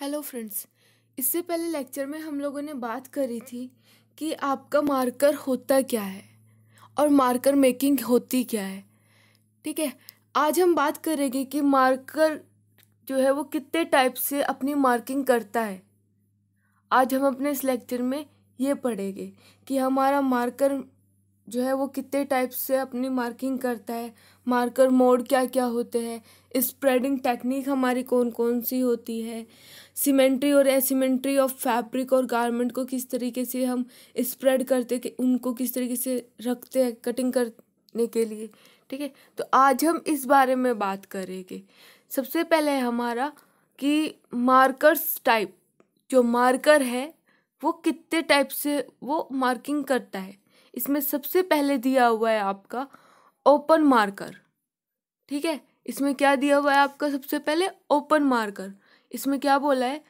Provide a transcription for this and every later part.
hello friends इससे पहले lecture में हम लोगों ने बात करी थी कि आपका मार्कर होता क्या है और मार्कर मेकिंग होती क्या है ठीक है आज हम बात करेंगे कि मार्कर जो है वो कितने टाइप से अपनी मार्किंग करता है आज हम अपने इस लेक्चर में ये पढ़ेंगे कि हमारा मार्कर जो है वो कितने टाइप से अपनी मार्किंग करता है मार्कर मोड क्या क्या होते हैं स्प्रेडिंग टेक्निक हमारी कौन कौन सी होती है सीमेंट्री और एसीमेंट्री ऑफ फैब्रिक और गारमेंट को किस तरीके से हम स्प्रेड करते कि उनको किस तरीके से रखते हैं कटिंग करने के लिए ठीक है तो आज हम इस बारे में बात करेंगे सबसे पहले हमारा कि मार्कर्स टाइप जो मार्कर है वो कितने टाइप से वो मार्किंग करता है इसमें सबसे पहले दिया हुआ है आपका ओपन मार्कर ठीक है इसमें क्या दिया हुआ है आपका सबसे पहले ओपन मार्कर इसमें क्या बोला है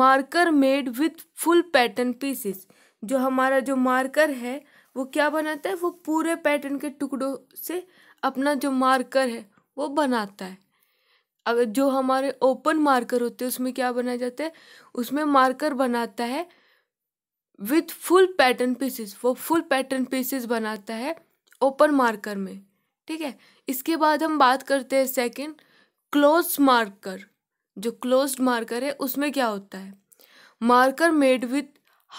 marker made with full pattern pieces जो हमारा जो मार्कर है वो क्या बनाता है वो पूरे पैटर्न के टुकड़ों से अपना जो मार्कर है वो बनाता है अगर जो हमारे ओपन मार्कर होते हैं उसमें क्या बनाया जाता है उसमें मार्कर बनाता है विथ फुल पैटर्न पीसेस वो फुल पैटर्न पीसेस बनाता है ओपन मार्कर में ठीक है इसके बाद हम बात करते हैं सेकंड क्लोज मार्कर जो क्लोज मार्कर है उसमें क्या होता है marker made with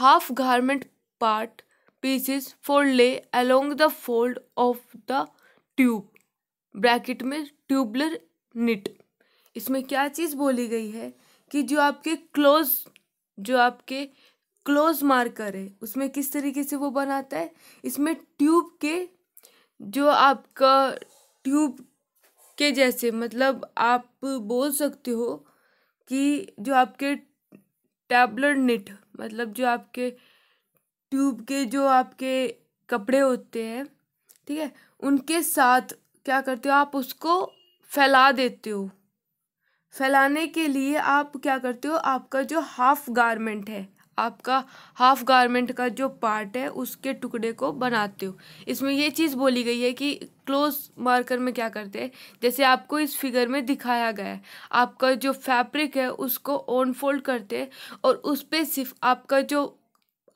half garment part pieces for lay along the fold of the tube bracket में ट्यूबलर निट इसमें क्या चीज़ बोली गई है कि जो आपके क्लोज जो आपके क्लोज मार्कर है उसमें किस तरीके से वो बनाता है इसमें ट्यूब के जो आपका ट्यूब के जैसे मतलब आप बोल सकते हो कि जो आपके टैबलेट निट मतलब जो आपके ट्यूब के जो आपके कपड़े होते हैं ठीक है उनके साथ क्या करते हो आप उसको फैला देते हो फैलाने के लिए आप क्या करते हो आपका जो हाफ गारमेंट है आपका हाफ गारमेंट का जो पार्ट है उसके टुकड़े को बनाते हो इसमें ये चीज़ बोली गई है कि क्लोज मार्कर में क्या करते हैं जैसे आपको इस फिगर में दिखाया गया है आपका जो फैब्रिक है उसको ऑन फोल्ड करते हैं और उस पर सिर्फ आपका जो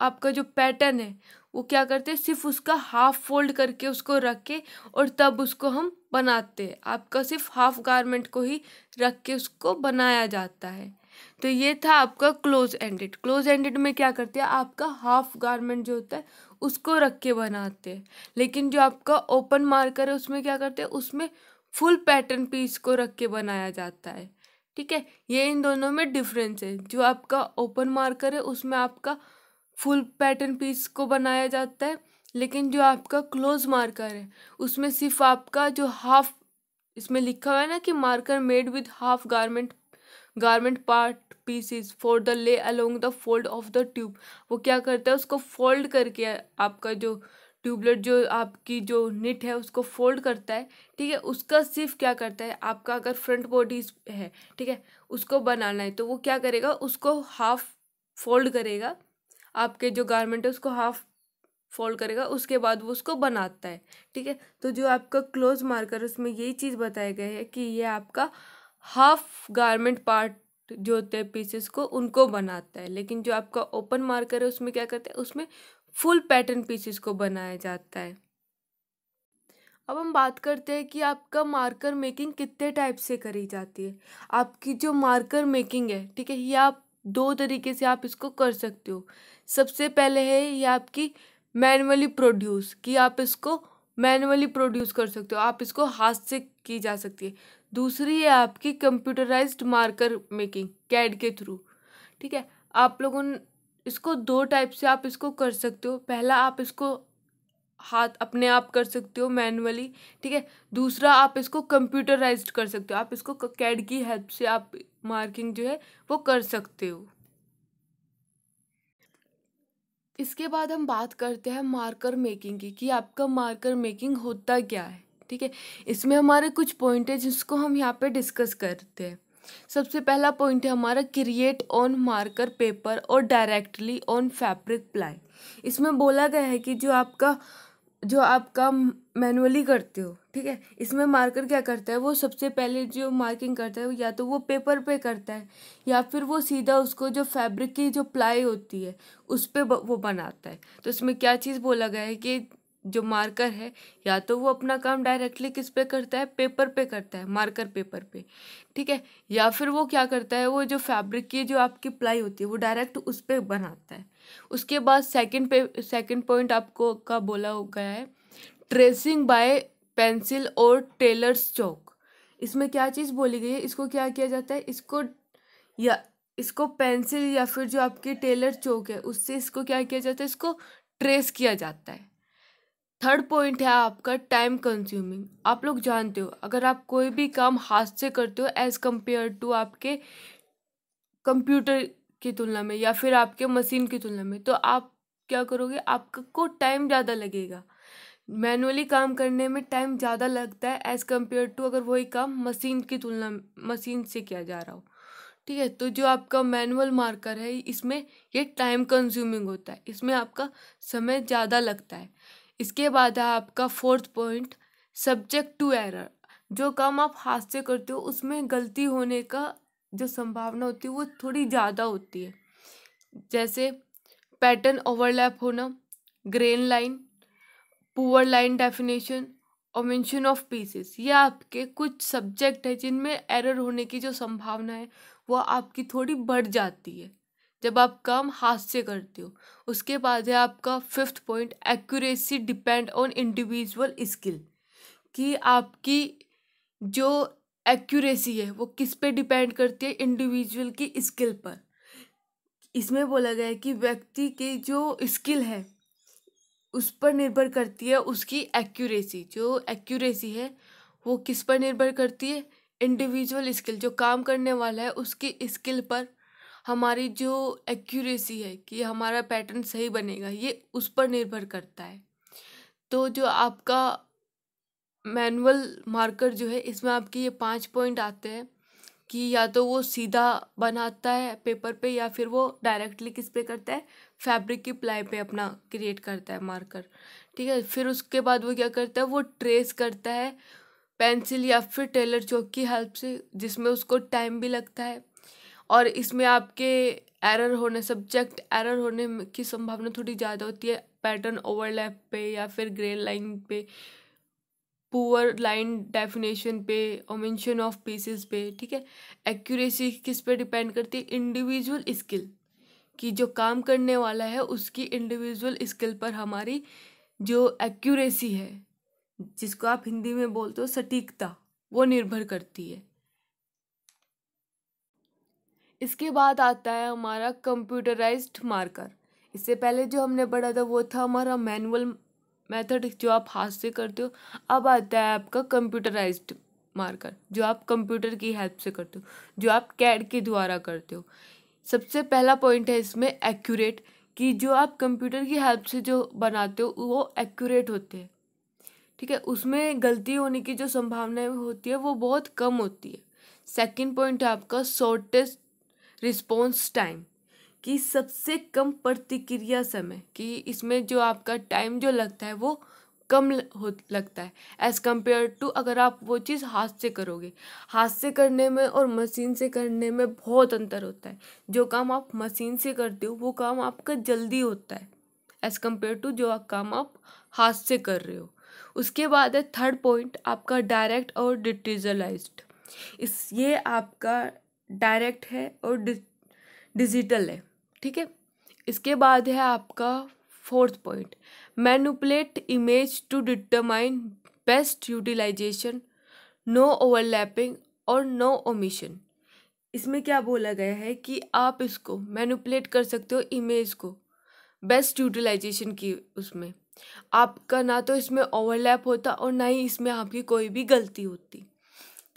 आपका जो पैटर्न है वो क्या करते हैं सिर्फ उसका हाफ फोल्ड करके उसको रख के और तब उसको हम बनाते हैं आपका सिर्फ हाफ गारमेंट को ही रख के उसको बनाया जाता है तो ये था आपका क्लोज एंडेड क्लोज एंडेड में क्या करते हैं आपका हाफ गारमेंट जो होता है उसको रख के बनाते हैं लेकिन जो आपका ओपन मार्कर है उसमें क्या करते हैं उसमें फुल पैटर्न पीस को रख के बनाया जाता है ठीक है ये इन दोनों में डिफरेंस है जो आपका ओपन मार्कर है उसमें आपका फुल पैटर्न पीस को बनाया जाता है लेकिन जो आपका क्लोज मार्कर है उसमें सिर्फ आपका जो हाफ इसमें लिखा हुआ है ना कि marker made with half garment garment part pieces for the lay along the fold of the tube वो क्या करता है उसको फोल्ड करके आपका जो ट्यूबलेट जो आपकी जो निट है उसको फोल्ड करता है ठीक है उसका सिर्फ क्या करता है आपका अगर फ्रंट बॉडी है ठीक है उसको बनाना है तो वो क्या करेगा उसको हाफ फोल्ड करेगा आपके जो गारमेंट है उसको हाफ फोल्ड करेगा उसके बाद वो उसको बनाता है ठीक है तो जो आपका क्लोज मार्कर उसमें यही चीज़ बताया गया है कि ये आपका हाफ गारमेंट पार्ट जो होते हैं पीसेस को उनको बनाता है लेकिन जो आपका ओपन मार्कर है उसमें क्या करते हैं उसमें फुल पैटर्न पीसेस को बनाया जाता है अब हम बात करते हैं कि आपका मार्कर मेकिंग कितने टाइप से करी जाती है आपकी जो मार्कर मेकिंग है ठीक है ये आप दो तरीके से आप इसको कर सकते हो सबसे पहले है ये आपकी मैनुअली प्रोड्यूस कि आप इसको मैनुअली प्रोड्यूस कर सकते हो आप इसको हाथ से की जा सकती है दूसरी है आपकी कंप्यूटराइज्ड मार्कर मेकिंग कैड के थ्रू ठीक है आप लोगों इसको दो टाइप से आप इसको कर सकते हो पहला आप इसको हाथ अपने आप कर सकते हो मैनुअली ठीक है दूसरा आप इसको कंप्यूटराइज्ड कर सकते हो आप इसको कैड की हेल्प से आप मार्किंग जो है वो कर सकते हो इसके बाद हम बात करते हैं मार्कर मेकिंग की कि आपका मार्कर मेकिंग होता क्या है ठीक है इसमें हमारे कुछ पॉइंट है जिसको हम यहाँ पे डिस्कस करते हैं सबसे पहला पॉइंट है हमारा क्रिएट ऑन मार्कर पेपर और डायरेक्टली ऑन फैब्रिक प्लाई इसमें बोला गया है कि जो आपका जो आपका मैनुअली करते हो ठीक है इसमें मार्कर क्या करता है वो सबसे पहले जो मार्किंग करता है या तो वो पेपर पे करता है या फिर वो सीधा उसको जो फैब्रिक की जो प्लाई होती है उस पर वो बनाता है तो इसमें क्या चीज़ बोला गया है कि जो मार्कर है या तो वो अपना काम डायरेक्टली किस पे करता है पेपर पे करता है मार्कर पेपर पे ठीक है या फिर वो क्या करता है वो जो फैब्रिक की जो आपकी प्लाई होती है वो डायरेक्ट उस पर बनाता है उसके बाद सेकंड पे सेकंड पॉइंट आपको का बोला हो गया है ट्रेसिंग बाय पेंसिल और टेलर्स चौक इसमें क्या चीज़ बोली गई है इसको क्या किया जाता है इसको या इसको पेंसिल या फिर जो आपकी टेलर चौक है उससे इसको क्या किया जाता है इसको ट्रेस किया जाता है थर्ड पॉइंट है आपका टाइम कंज्यूमिंग आप लोग जानते हो अगर आप कोई भी काम हाथ से करते हो एज़ कंपेयर टू आपके कंप्यूटर की तुलना में या फिर आपके मशीन की तुलना में तो आप क्या करोगे आपको टाइम ज़्यादा लगेगा मैनुअली काम करने में टाइम ज़्यादा लगता है एज़ कम्पेयर टू अगर वही काम मशीन की तुलना मशीन से किया जा रहा हो ठीक है तो जो आपका मैनुअल मार्कर है इसमें ये टाइम कंज्यूमिंग होता है इसमें आपका समय ज़्यादा लगता है इसके बाद है आपका fourth point subject to error जो काम आप हाथ से करते हो उसमें गलती होने का जो संभावना होती है वो थोड़ी ज़्यादा होती है जैसे पैटर्न ओवरलैप होना grain line poor line definition और मेंशन ऑफ पीसेस ये आपके कुछ सब्जेक्ट है जिनमें एरर होने की जो संभावना है वो आपकी थोड़ी बढ़ जाती है जब आप काम हाथ से करते हो उसके बाद है आपका fifth point accuracy depend on individual skill कि आपकी जो एक्यूरेसी है वो किस पे डिपेंड करती है इंडिविजुअल की स्किल पर इसमें बोला गया है कि व्यक्ति की जो स्किल है उस पर निर्भर करती है उसकी एक्यूरेसी जो एक्यूरेसी है वो किस पर निर्भर करती है इंडिविजुअल स्किल जो काम करने वाला है उसकी स्किल पर हमारी जो एक्यूरेसी है कि हमारा पैटर्न सही बनेगा ये उस पर निर्भर करता है तो जो आपका मैनुअल मार्कर जो है इसमें आपके ये पाँच पॉइंट आते हैं कि या तो वो सीधा बनाता है पेपर पे या फिर वो डायरेक्टली किस पे करता है फैब्रिक की प्लाई पे अपना क्रिएट करता है मार्कर ठीक है फिर उसके बाद वो क्या करता है वो ट्रेस करता है पेंसिल या फिर टेलर चौक की हेल्प से जिसमें उसको टाइम भी लगता है और इसमें आपके एरर होने सब्जेक्ट एरर होने की संभावना थोड़ी ज़्यादा होती है पैटर्न ओवरलैप पे या फिर ग्रे लाइन पे पुअर लाइन डेफिनेशन पे ओमेंशन ऑफ पीसेस पे ठीक है एक्यूरेसी किस पे डिपेंड करती है इंडिविजुअल स्किल कि जो काम करने वाला है उसकी इंडिविजुअल स्किल पर हमारी जो एक्यूरेसी है जिसको आप हिंदी में बोलते हो सटीकता वो निर्भर करती है इसके बाद आता है हमारा कंप्यूटराइज्ड मार्कर इससे पहले जो हमने पढ़ा था वो था हमारा मैनुअल मेथड जो आप हाथ से करते हो अब आता है आपका कंप्यूटराइज्ड मार्कर जो आप कंप्यूटर की हेल्प से करते हो जो आप कैड के द्वारा करते हो सबसे पहला पॉइंट है इसमें एक्यूरेट कि जो आप कंप्यूटर की हेल्प से जो बनाते हो वो एक्यूरेट होते हैं ठीक है उसमें गलती होने की जो संभावनाएं होती है वो बहुत कम होती है सेकंड पॉइंट है आपका शॉर्टेस्ट रिस्पॉन्स टाइम कि सबसे कम प्रतिक्रिया समय कि इसमें जो आपका टाइम जो लगता है वो कम हो लगता है एज़ कम्पेयर टू अगर आप वो चीज़ हाथ से करोगे हाथ से करने में और मशीन से करने में बहुत अंतर होता है जो काम आप मशीन से करते हो वो काम आपका जल्दी होता है एज़ कम्पेयर टू जो काम आप हाथ से कर रहे हो उसके बाद है थर्ड पॉइंट आपका डायरेक्ट और डिटिजलाइज इस ये आपका डायरेक्ट है और डिजिटल है ठीक है इसके बाद है आपका fourth point manipulate image to determine best utilization no overlapping और नो ओमिशन इसमें क्या बोला गया है कि आप इसको मैनुपलेट कर सकते हो इमेज को बेस्ट यूटिलाइजेशन की उसमें आपका ना तो इसमें ओवरलैप होता और ना ही इसमें आपकी कोई भी गलती होती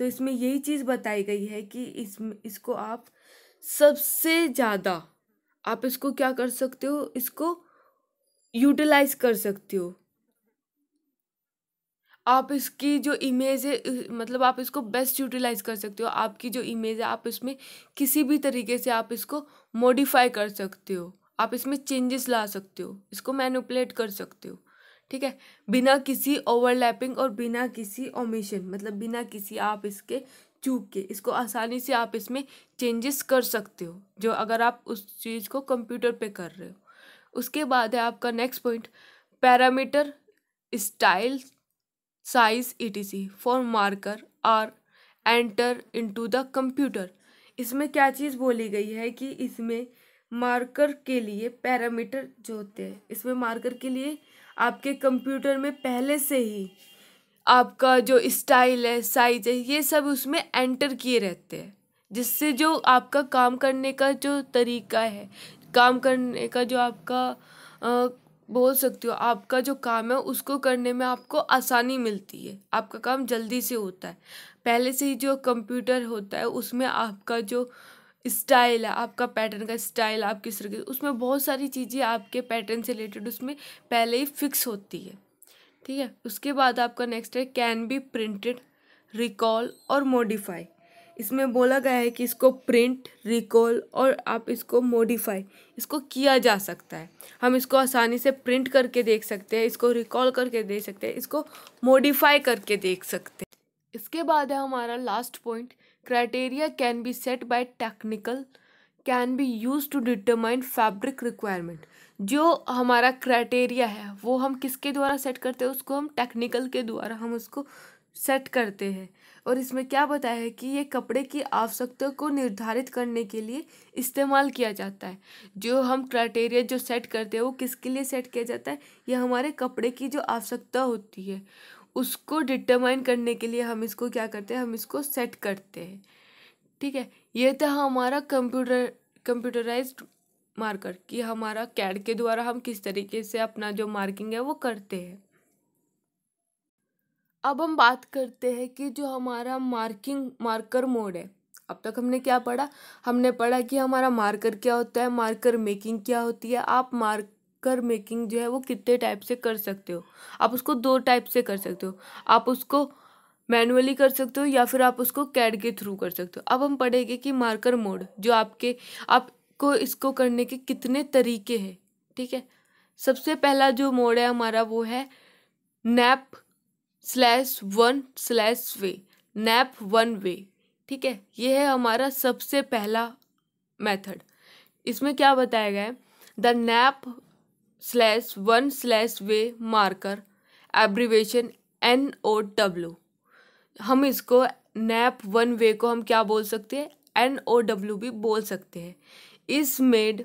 तो इसमें यही चीज़ बताई गई है कि इस इसको आप सबसे ज़्यादा आप इसको क्या कर सकते हो इसको यूटिलाइज कर सकते हो आप इसकी जो इमेज है मतलब आप इसको बेस्ट यूटिलाइज कर सकते हो आपकी जो इमेज है आप इसमें किसी भी तरीके से आप इसको मॉडिफाई कर सकते हो आप इसमें चेंजेस ला सकते हो इसको मैनिपुलेट कर सकते हो ठीक है बिना किसी ओवरलैपिंग और बिना किसी ओमिशन मतलब बिना किसी आप इसके चूक के इसको आसानी से आप इसमें चेंजेस कर सकते हो जो अगर आप उस चीज़ को कंप्यूटर पे कर रहे हो उसके बाद है आपका next point parameter style size E for marker are enter into the computer इसमें क्या चीज़ बोली गई है कि इसमें मार्कर के लिए पैरामीटर जो होते हैं इसमें मार्कर के लिए आपके कंप्यूटर में पहले से ही आपका जो स्टाइल है साइज है ये सब उसमें एंटर किए रहते हैं जिससे जो आपका काम करने का जो तरीका है काम करने का जो आपका आ, बोल सकते हो आपका जो काम है उसको करने में आपको आसानी मिलती है आपका काम जल्दी से होता है पहले से ही जो कंप्यूटर होता है उसमें आपका जो स्टाइल है आपका पैटर्न का स्टाइल आप किस तरह उसमें बहुत सारी चीज़ें आपके पैटर्न से रिलेटेड उसमें पहले ही फिक्स होती है ठीक है उसके बाद आपका नेक्स्ट है कैन बी प्रिंटेड रिकॉल और मॉडिफाई इसमें बोला गया है कि इसको प्रिंट रिकॉल और आप इसको मॉडिफाई इसको किया जा सकता है हम इसको आसानी से प्रिंट करके देख सकते हैं इसको रिकॉल करके देख सकते हैं इसको मॉडिफाई करके देख सकते हैं इसके बाद है हमारा last point criteria can be set by technical can be use to determine fabric requirement जो हमारा क्राइटेरिया है वो हम किसके द्वारा सेट करते हैं उसको हम टेक्निकल के द्वारा हम उसको सेट करते हैं और इसमें क्या बताया है कि ये कपड़े की आवश्यकता को निर्धारित करने के लिए इस्तेमाल किया जाता है जो हम क्राइटेरिया जो सेट करते हैं वो किसके लिए सेट किया जाता है ये हमारे कपड़े की जो आवश्यकता होती है उसको डिटरमाइन करने के लिए हम इसको क्या करते हैं हम इसको सेट करते हैं ठीक है ये था हमारा कंप्यूटर कंप्यूटराइज मार्कर कि हमारा कैड के द्वारा हम किस तरीके से अपना जो मार्किंग है वो करते हैं अब हम बात करते हैं कि जो हमारा मार्किंग मार्कर मोड है अब तक हमने क्या पढ़ा हमने पढ़ा कि हमारा मार्कर क्या होता है मार्कर मेकिंग क्या होती है आप मार्क कर मेकिंग जो है वो कितने टाइप से कर सकते हो आप उसको दो टाइप से कर सकते हो आप उसको मैनुअली कर सकते हो या फिर आप उसको कैड के थ्रू कर सकते हो अब हम पढ़ेंगे कि मार्कर मोड जो आपके आपको इसको करने के कितने तरीके हैं ठीक है सबसे पहला जो मोड है हमारा वो है nap slash one slash way nap one way ठीक है ये है हमारा सबसे पहला मेथड इसमें क्या बताया गया है the nap slash one slash way marker abbreviation N O W हम इसको नैप वन वे को हम क्या बोल सकते हैं एन ओ डब्ल्यू भी बोल सकते हैं is made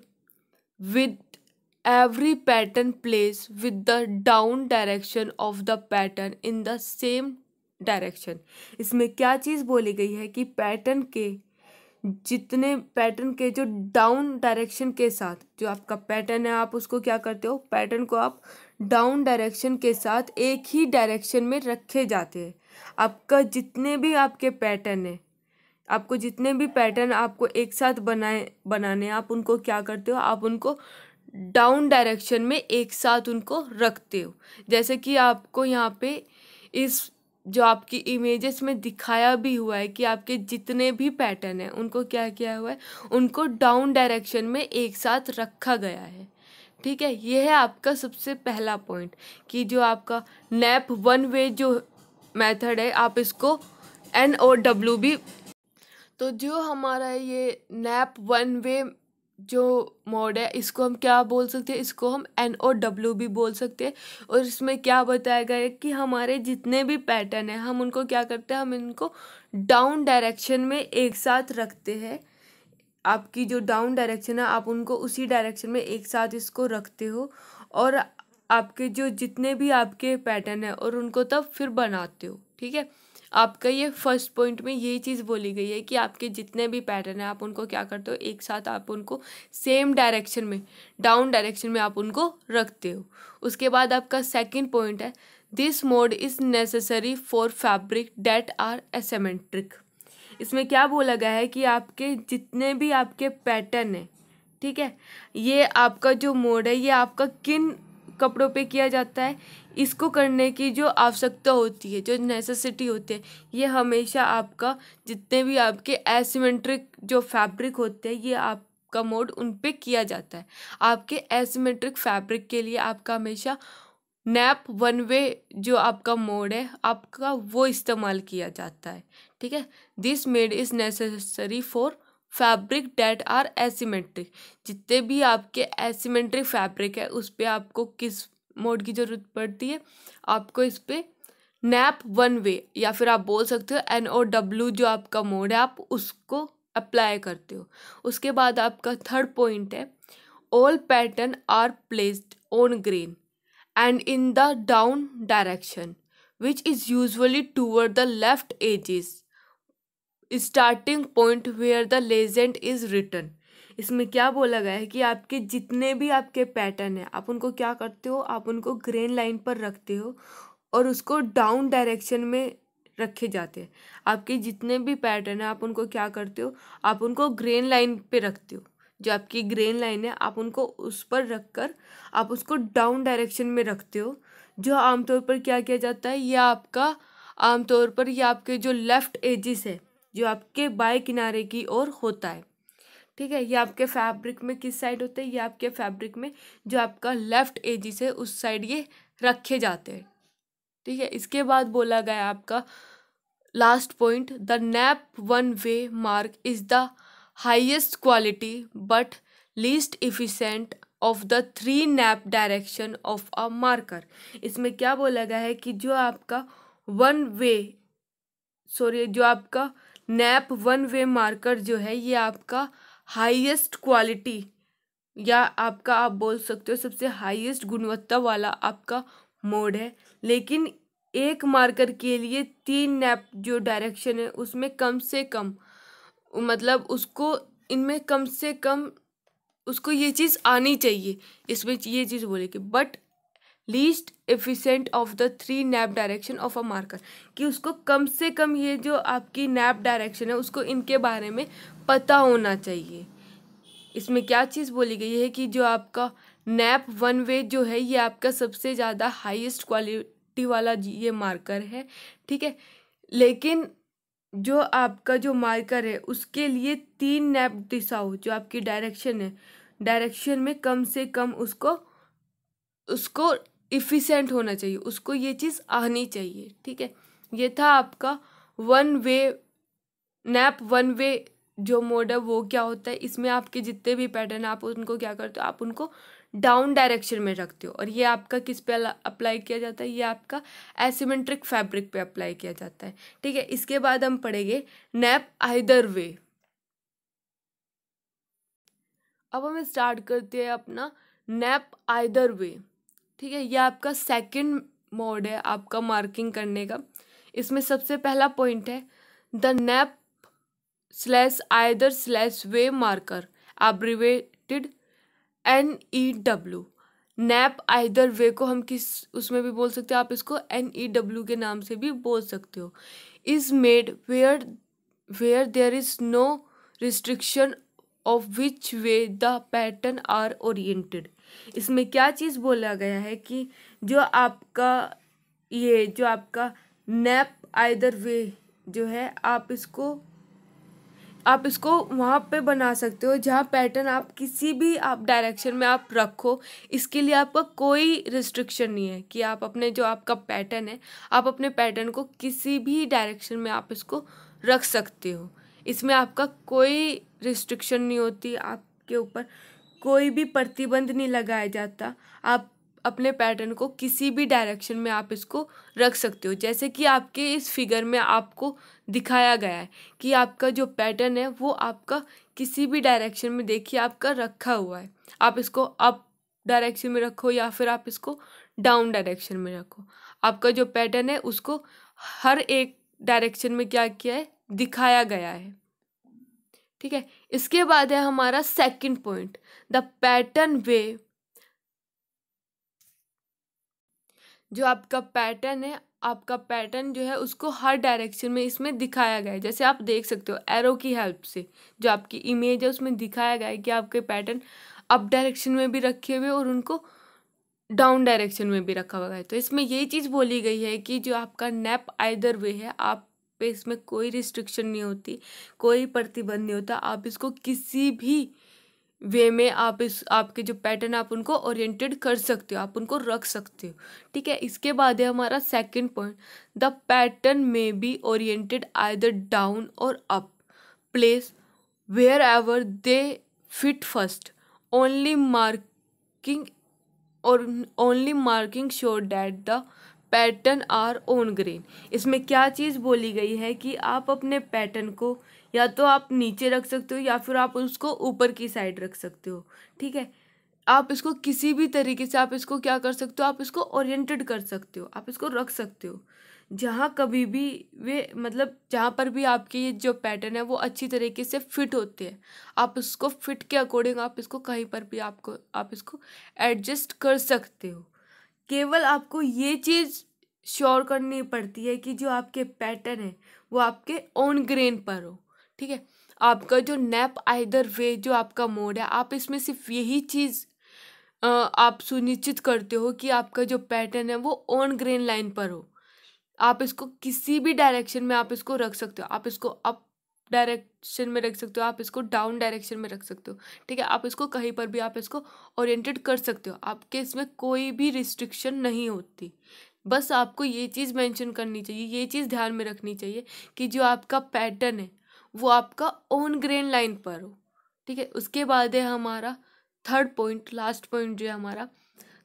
with every pattern place with the down direction of the pattern in the same direction इसमें क्या चीज़ बोली गई है कि पैटर्न के जितने पैटर्न के जो डाउन डायरेक्शन के साथ जो आपका पैटर्न है आप उसको क्या करते हो पैटर्न को आप डाउन डायरेक्शन के साथ एक ही डायरेक्शन में रखे जाते हैं आपका जितने भी आपके पैटर्न है आपको जितने भी पैटर्न आपको एक साथ बनाए बनाने आप उनको क्या करते हो आप उनको डाउन डायरेक्शन में एक साथ उनको रखते हो जैसे कि आपको यहाँ पे इस जो आपकी इमेजेस में दिखाया भी हुआ है कि आपके जितने भी पैटर्न हैं उनको क्या किया हुआ है उनको डाउन डायरेक्शन में एक साथ रखा गया है ठीक है यह है आपका सबसे पहला पॉइंट कि जो आपका नैप वन वे जो मेथड है आप इसको एन ओ डब्ल्यू बी तो जो हमारा ये नैप वन वे जो मोड है इसको हम क्या बोल सकते हैं इसको हम एन ओ डब्ल्यू भी बोल सकते हैं और इसमें क्या बताया गया है कि हमारे जितने भी पैटर्न हैं हम उनको क्या करते हैं हम इनको डाउन डायरेक्शन में एक साथ रखते हैं आपकी जो डाउन डायरेक्शन है आप उनको उसी डायरेक्शन में एक साथ इसको रखते हो और आपके जो जितने भी आपके पैटर्न हैं और उनको तब फिर बनाते हो ठीक है आपका ये फर्स्ट पॉइंट में यही चीज़ बोली गई है कि आपके जितने भी पैटर्न हैं आप उनको क्या करते हो एक साथ आप उनको सेम डायरेक्शन में डाउन डायरेक्शन में आप उनको रखते हो उसके बाद आपका सेकेंड पॉइंट है this mode is necessary for fabric that are asymmetric इसमें क्या बोला गया है कि आपके जितने भी आपके पैटर्न हैं ठीक है ये आपका जो मोड है ये आपका किन कपड़ों पे किया जाता है इसको करने की जो आवश्यकता होती है जो नेसेसिटी होती है ये हमेशा आपका जितने भी आपके एसिमेट्रिक जो फैब्रिक होते हैं ये आप का मोड उन पे किया जाता है आपके एसिमेट्रिक फैब्रिक के लिए आपका हमेशा नैप वन वे जो आपका मोड है आपका वो इस्तेमाल किया जाता है ठीक है this made is necessary for fabric that are asymmetric जितने भी आपके एसीमेट्रिक फैब्रिक है उस पर आपको किस मोड की ज़रूरत पड़ती है आपको इस पर नैप वन वे या फिर आप बोल सकते हो एन ओ डब्ल्यू जो आपका मोड है आप उसको अप्लाई करते हो उसके बाद आपका थर्ड पॉइंट है all pattern are placed on grain and in the down direction which is usually toward the left edges starting point where the legend is return इसमें क्या बोला गया है कि आपके जितने भी आपके पैटर्न हैं आप उनको क्या करते हो आप उनको ग्रेन लाइन पर रखते हो और उसको डाउन डायरेक्शन में रखे जाते हैं आपके जितने भी पैटर्न हैं आप उनको क्या करते हो आप उनको ग्रेन लाइन पे रखते हो जो आपकी ग्रेन लाइन है आप उनको उस पर रख कर आप उसको डाउन डायरेक्शन में रखते हो जो आमतौर पर क्या किया जाता है यह आपका आमतौर पर यह आपके जो लेफ़्ट एजिस है जो आपके बाएं किनारे की ओर होता है ठीक है ये आपके फैब्रिक में किस साइड होते हैं ये आपके फैब्रिक में जो आपका लेफ्ट एजिस है उस साइड ये रखे जाते हैं ठीक है इसके बाद बोला गया आपका last point the nap one way mark is the highest quality but least efficient of the three nap direction of a marker इसमें क्या बोला गया है कि जो आपका वन वे सॉरी जो आपका नैप वन वे मार्कर जो है ये आपका हाईएस्ट क्वालिटी या आपका आप बोल सकते हो सबसे हाईएस्ट गुणवत्ता वाला आपका मोड है लेकिन एक मार्कर के लिए तीन नैप जो डायरेक्शन है उसमें कम से कम मतलब उसको इनमें कम से कम उसको ये चीज़ आनी चाहिए इसमें ये चीज़ बोले कि but least efficient of the three nap direction of a marker कि उसको कम से कम ये जो आपकी नैप डायरेक्शन है उसको इनके बारे में पता होना चाहिए इसमें क्या चीज़ बोली गई है कि जो आपका नैप वन वे जो है ये आपका सबसे ज़्यादा हाईएस्ट क्वालिटी वाला ये मार्कर है ठीक है लेकिन जो आपका जो मार्कर है उसके लिए तीन नैप दिशाओ जो आपकी डायरेक्शन है डायरेक्शन में कम से कम उसको उसको इफ़िशेंट होना चाहिए उसको ये चीज़ आनी चाहिए ठीक है ये था आपका one way nap one way जो मोड है वो क्या होता है इसमें आपके जितने भी पैटर्न आप उनको क्या करते हो आप उनको डाउन डायरेक्शन में रखते हो और ये आपका किस पे अप्लाई किया जाता है ये आपका एसिमेट्रिक फैब्रिक पे अप्लाई किया जाता है ठीक है इसके बाद हम पढ़ेंगे नैप आइदर वे अब हम स्टार्ट करते हैं अपना नैप आइदर वे ठीक है ये आपका सेकंड मोड है आपका मार्किंग करने का इसमें सबसे पहला पॉइंट है the nap slash either slash way marker abbreviated N E W nap either way को हम किस उसमें भी बोल सकते हो आप इसको एन ई डब्ल्यू के नाम से भी बोल सकते हो is made where where there is no restriction of which way the pattern are oriented इसमें क्या चीज़ बोला गया है कि जो आपका ये जो आपका नैप आइदर वे जो है आप इसको आप इसको वहाँ पे बना सकते हो जहाँ पैटर्न आप किसी भी आप डायरेक्शन में आप रखो इसके लिए आपका कोई रिस्ट्रिक्शन नहीं है कि आप अपने जो आपका पैटर्न है आप अपने पैटर्न को किसी भी डायरेक्शन में आप इसको रख सकते हो इसमें आपका कोई रिस्ट्रिक्शन नहीं होती आपके ऊपर कोई भी प्रतिबंध नहीं लगाया जाता आप अपने पैटर्न को किसी भी डायरेक्शन में आप इसको रख सकते हो जैसे कि आपके इस फिगर में आपको दिखाया गया है कि आपका जो पैटर्न है वो आपका किसी भी डायरेक्शन में देखिए आपका रखा हुआ है आप इसको अप डायरेक्शन में रखो या फिर आप इसको डाउन डायरेक्शन में रखो आपका जो पैटर्न है उसको हर एक डायरेक्शन में क्या किया है दिखाया गया है ठीक है इसके बाद है हमारा second point the pattern way जो आपका पैटर्न है आपका पैटर्न जो है उसको हर डायरेक्शन में इसमें दिखाया गया है जैसे आप देख सकते हो एरो की हेल्प से जो आपकी इमेज है उसमें दिखाया गया है कि आपके पैटर्न अप डायरेक्शन में भी रखे हुए और उनको डाउन डायरेक्शन में भी रखा हुआ है तो इसमें यही चीज़ बोली गई है कि जो आपका नेप आइदर वे है आप पे इसमें कोई रिस्ट्रिक्शन नहीं होती कोई प्रतिबंध नहीं होता आप इसको किसी भी वे में आप इस आपके जो पैटर्न आप उनको ओरिएंटेड कर सकते हो आप उनको रख सकते हो ठीक है इसके बाद है हमारा second point the pattern may be oriented either down और up place wherever they fit first only marking और only marking sure that the pattern are on grain इसमें क्या चीज़ बोली गई है कि आप अपने पैटर्न को या तो आप नीचे रख सकते हो या फिर आप उसको ऊपर की साइड रख सकते हो ठीक है आप इसको किसी भी तरीके से आप इसको क्या कर सकते हो आप इसको ओरिएंटेड कर सकते हो आप इसको रख सकते हो जहाँ कभी भी वे मतलब जहाँ पर भी आपके ये जो पैटर्न है वो अच्छी तरीके से फिट होते हैं आप उसको फिट के अकॉर्डिंग आप इसको कहीं पर भी आपको आप इसको एडजस्ट कर सकते हो केवल आपको ये चीज़ श्योर करनी पड़ती है कि जो आपके पैटर्न है वो आपके ओन ग्रेन पर हो ठीक है आपका जो नैप आइदर वे जो आपका मोड है आप इसमें सिर्फ यही चीज़ आप सुनिश्चित करते हो कि आपका जो पैटर्न है वो ऑन ग्रेन लाइन पर हो आप इसको किसी भी डायरेक्शन में आप इसको रख सकते हो आप इसको अप डायरेक्शन में रख सकते हो आप इसको डाउन डायरेक्शन में रख सकते हो ठीक है आप इसको कहीं पर भी आप इसको ओरिएंटेड कर सकते हो आपके इसमें कोई भी रिस्ट्रिक्शन नहीं होती बस आपको ये चीज़ मेंशन करनी चाहिए ये चीज़ ध्यान में रखनी चाहिए कि जो आपका पैटर्न है वो आपका ओन ग्रेन लाइन पर हो ठीक है उसके बाद है हमारा थर्ड पॉइंट लास्ट पॉइंट जो है हमारा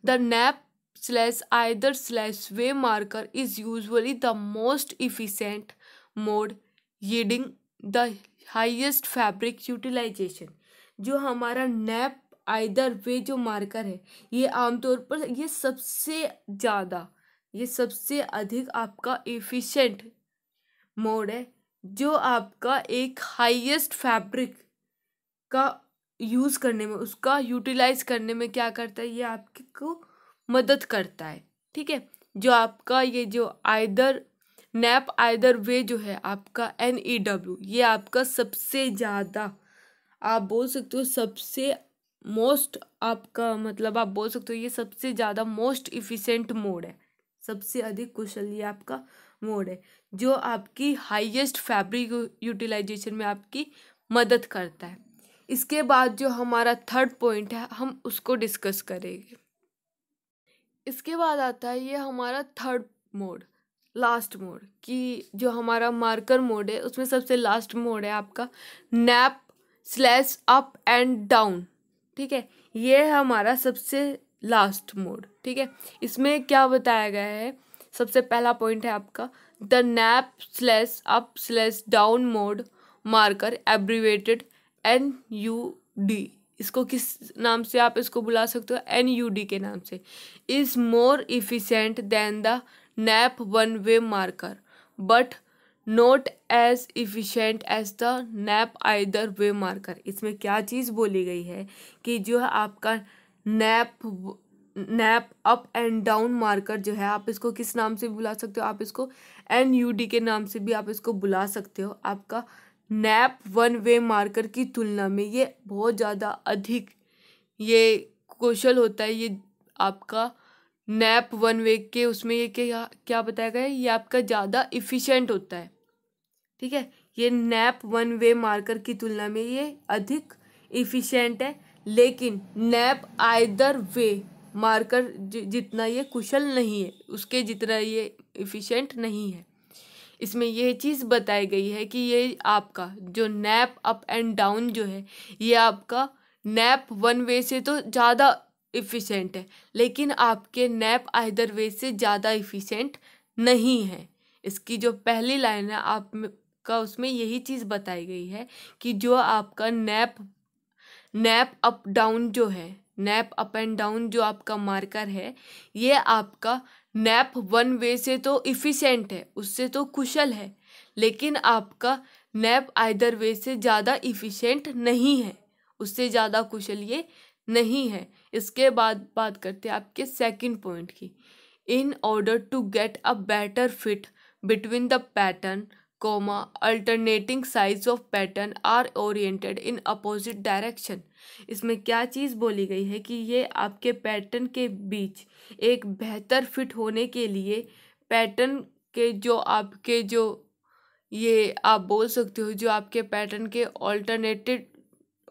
the nap slash either slash way marker is usually the most efficient mode yielding the highest fabric utilisation जो हमारा नैप आइदर वे जो मार्कर है ये आमतौर पर ये सबसे ज़्यादा ये सबसे अधिक आपका एफिशिएंट मोड है जो आपका एक हाईएस्ट फैब्रिक का यूज़ करने में उसका यूटिलाइज करने में क्या करता है ये आपको मदद करता है ठीक है जो आपका ये जो आइदर नैप आइदर वे जो है आपका एन ई डब्ल्यू ये आपका सबसे ज़्यादा आप बोल सकते हो सबसे मोस्ट आपका मतलब आप बोल सकते हो ये सबसे ज़्यादा मोस्ट इफ़िशेंट मोड है सबसे अधिक कुशल ये आपका मोड है जो आपकी हाईएस्ट फैब्रिक यूटिलाइजेशन में आपकी मदद करता है इसके बाद जो हमारा थर्ड पॉइंट है हम उसको डिस्कस करेंगे इसके बाद आता है ये हमारा थर्ड मोड लास्ट मोड कि जो हमारा मार्कर मोड है उसमें सबसे लास्ट मोड है आपका nap slash up and down ठीक है ये है हमारा सबसे लास्ट मोड ठीक है इसमें क्या बताया गया है सबसे पहला पॉइंट है आपका the nap slash up slash down mode marker abbreviated N U D इसको किस नाम से आप इसको बुला सकते हो एन यू डी के नाम से is more efficient than the nap one way marker but not as efficient as the nap either way marker इसमें क्या चीज़ बोली गई है कि जो है आपका nap nap up and down marker जो है आप इसको किस नाम से बुला सकते हो आप इसको एन यू डी के नाम से भी आप इसको बुला सकते हो आपका नैप वन वे मार्कर की तुलना में ये बहुत ज़्यादा अधिक ये कौशल होता है ये आपका नैप वन वे के उसमें ये क्या क्या बताया गया है ये आपका ज़्यादा इफ़िशेंट होता है ठीक है ये नैप वन वे मार्कर की तुलना में ये अधिक इफ़िशेंट है लेकिन नैप आइदर वे मार्कर जितना ये कुशल नहीं है उसके जितना ये इफ़िशेंट नहीं है इसमें यह चीज़ बताई गई है कि ये आपका जो नैप अप एंड डाउन जो है ये आपका नैप वन वे से तो ज़्यादा इफ़िशेंट है लेकिन आपके नैप आइदर वे से ज़्यादा इफ़िशेंट नहीं है इसकी जो पहली लाइन है आप का उसमें यही चीज़ बताई गई है कि जो आपका नैप नैप अप डाउन जो है नैप अप एंड डाउन जो आपका मार्कर है ये आपका नैप वन वे से तो इफ़िशेंट है उससे तो कुशल है लेकिन आपका नैप आइदर वे से ज़्यादा इफ़िशेंट नहीं है उससे ज़्यादा कुशल ये नहीं है इसके बाद बात करते हैं आपके सेकंड पॉइंट की in order to get a better fit between the pattern comma alternating size of pattern are oriented in opposite direction इसमें क्या चीज़ बोली गई है कि ये आपके पैटर्न के बीच एक बेहतर फिट होने के लिए पैटर्न के जो आपके जो ये आप बोल सकते हो जो आपके पैटर्न के ऑल्टरनेटेड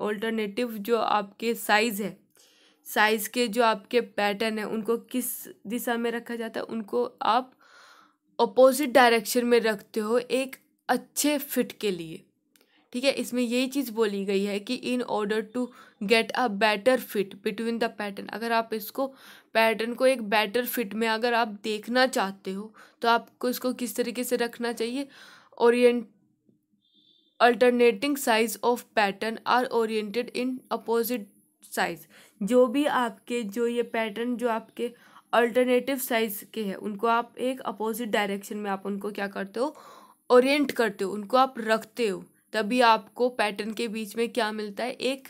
ऑल्टरनेटिव जो आपके साइज़ है साइज़ के जो आपके पैटर्न है उनको किस दिशा में रखा जाता है उनको आप अपोजिट डायरेक्शन में रखते हो एक अच्छे फिट के लिए ठीक है इसमें यही चीज़ बोली गई है कि in order to get a better fit between the pattern अगर आप इसको पैटर्न को एक बेटर फिट में अगर आप देखना चाहते हो तो आपको इसको किस तरीके से रखना चाहिए orient alternating size of pattern are oriented in opposite size जो भी आपके जो ये पैटर्न जो आपके अल्टरनेटिव साइज के हैं उनको आप एक अपोजिट डायरेक्शन में आप उनको क्या करते हो ओरिएंट करते हो उनको आप रखते हो तभी आपको पैटर्न के बीच में क्या मिलता है एक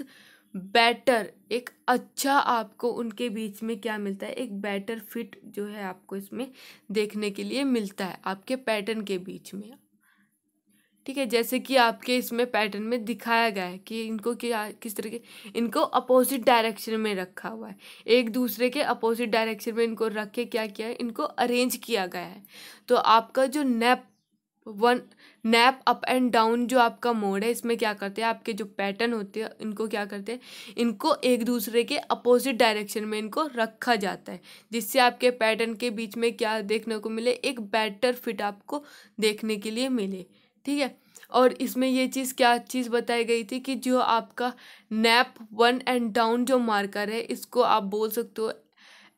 बेटर एक अच्छा आपको उनके बीच में क्या मिलता है एक बेटर फिट जो है आपको इसमें देखने के लिए मिलता है आपके पैटर्न के बीच में ठीक है जैसे कि आपके इसमें पैटर्न में दिखाया गया है कि इनको क्या किस तरीके इनको अपोजिट डायरेक्शन में रखा हुआ है एक दूसरे के अपोजिट डायरेक्शन में इनको रख के क्या किया है इनको अरेंज किया गया है तो आपका जो nap one nap up and down जो आपका मोड है इसमें क्या करते हैं आपके जो पैटर्न होते हैं इनको क्या करते हैं इनको एक दूसरे के अपोजिट डायरेक्शन में इनको रखा जाता है जिससे आपके पैटर्न के बीच में क्या देखने को मिले एक बेटर फिट आपको देखने के लिए मिले ठीक है और इसमें ये चीज़ क्या चीज़ बताई गई थी कि जो आपका नैप वन एंड डाउन जो मार्कर है इसको आप बोल सकते हो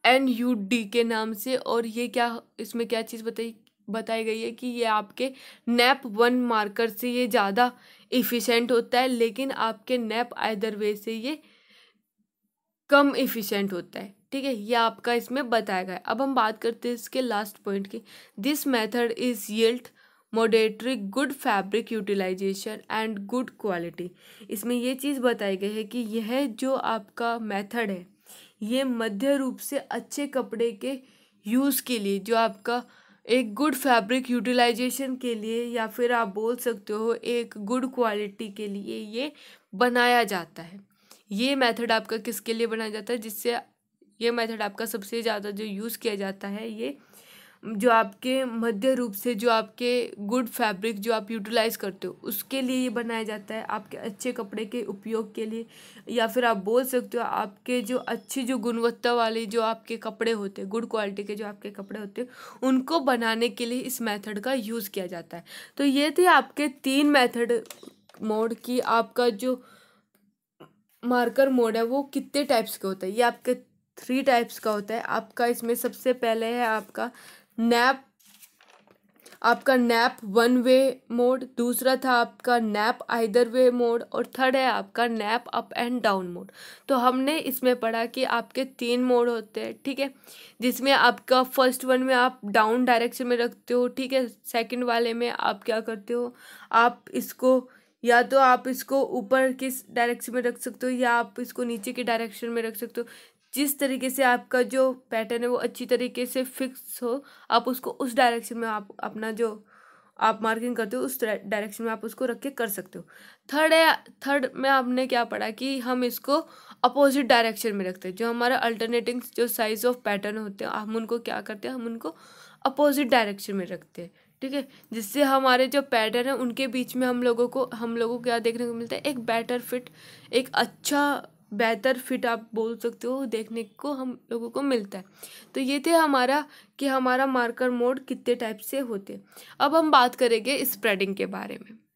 एन यू डी के नाम से और ये क्या इसमें क्या चीज़ बताई बताई गई है कि ये आपके नैप वन मार्कर से ये ज़्यादा इफ़िशेंट होता है लेकिन आपके नैप आदर वे से ये कम इफ़िशेंट होता है ठीक है ये आपका इसमें बताया गया अब हम बात करते हैं इसके लास्ट पॉइंट की this method is yield moderately good fabric utilisation and good quality इसमें ये चीज़ बताई गई है कि यह जो आपका मेथड है ये मध्य रूप से अच्छे कपड़े के यूज़ के लिए जो आपका एक गुड फैब्रिक यूटिलाइजेशन के लिए या फिर आप बोल सकते हो एक गुड क्वालिटी के लिए ये बनाया जाता है ये मेथड आपका किसके लिए बनाया जाता है जिससे ये मेथड आपका सबसे ज़्यादा जो यूज़ किया जाता है ये जो आपके मध्य रूप से जो आपके गुड फैब्रिक जो आप यूटिलाइज़ करते हो उसके लिए ये बनाया जाता है आपके अच्छे कपड़े के उपयोग के लिए या फिर आप बोल सकते हो आपके जो अच्छी जो गुणवत्ता वाले जो आपके कपड़े होते हैं गुड क्वालिटी के जो आपके कपड़े होते हैं उनको बनाने के लिए इस मेथड का यूज़ किया जाता है तो ये थे आपके तीन मैथड मोड की आपका जो मार्कर मोड है वो कितने टाइप्स के होते हैं ये आपके थ्री टाइप्स का होता है आपका इसमें सबसे पहले है आपका नैप आपका नैप वन वे मोड दूसरा था आपका नैप आइदर वे मोड और थर्ड है आपका nap up and down mode तो हमने इसमें पढ़ा कि आपके तीन मोड होते हैं ठीक है जिसमें आपका फर्स्ट वन में आप डाउन डायरेक्शन में रखते हो ठीक है सेकंड वाले में आप क्या करते हो आप इसको या तो आप इसको ऊपर किस डायरेक्शन में रख सकते हो या आप इसको नीचे के डायरेक्शन में रख सकते हो जिस तरीके से आपका जो पैटर्न है वो अच्छी तरीके से फिक्स हो आप उसको उस डायरेक्शन में आप अपना जो आप मार्किंग करते हो उस डायरेक्शन में आप उसको रख के कर सकते हो थर्ड है थर्ड में आपने क्या पढ़ा कि हम इसको अपोजिट डायरेक्शन में रखते हैं जो हमारा अल्टरनेटिंग जो साइज ऑफ पैटर्न होते हैं हम उनको क्या करते हैं हम उनको अपोजिट डायरेक्शन में रखते हैं ठीक है जिससे हमारे जो पैटर्न है उनके बीच में हम लोगों को हम लोगों को क्या देखने को मिलता है एक बेटर फिट एक अच्छा बेहतर फिट आप बोल सकते हो देखने को हम लोगों को मिलता है तो ये थे हमारा कि हमारा मार्कर मोड कितने टाइप से होते अब हम बात करेंगे स्प्रेडिंग के बारे में